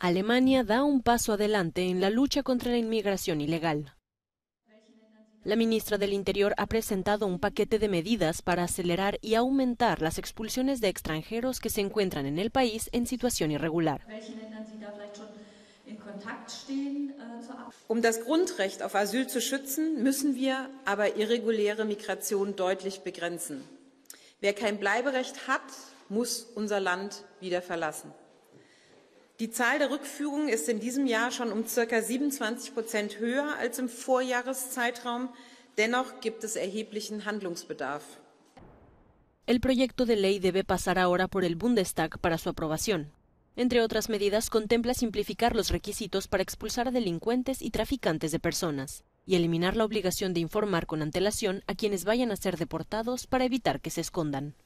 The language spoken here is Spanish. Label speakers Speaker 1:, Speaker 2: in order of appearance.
Speaker 1: Alemania da un paso adelante en la lucha contra la inmigración ilegal. La ministra del Interior ha presentado un paquete de medidas para acelerar y aumentar las expulsiones de extranjeros que se encuentran en el país en situación
Speaker 2: irregular. Um das Grundrecht auf Asyl zu schützen, müssen wir aber irreguläre Migration deutlich begrenzen. Wer kein Bleiberecht hat, muss unser Land wieder verlassen. Die Zahl der Rückführungen ist in diesem Jahr schon um ca 27 höher als im Vorjahreszeitraum. Dennoch gibt es erheblichen Handlungsbedarf.
Speaker 1: El proyecto de ley debe pasar ahora por el Bundestag para su aprobación. Entre otras medidas, contempla simplificar los requisitos para expulsar a delincuentes y traficantes de personas y eliminar la obligación de informar con antelación a quienes vayan a ser deportados para evitar que se escondan.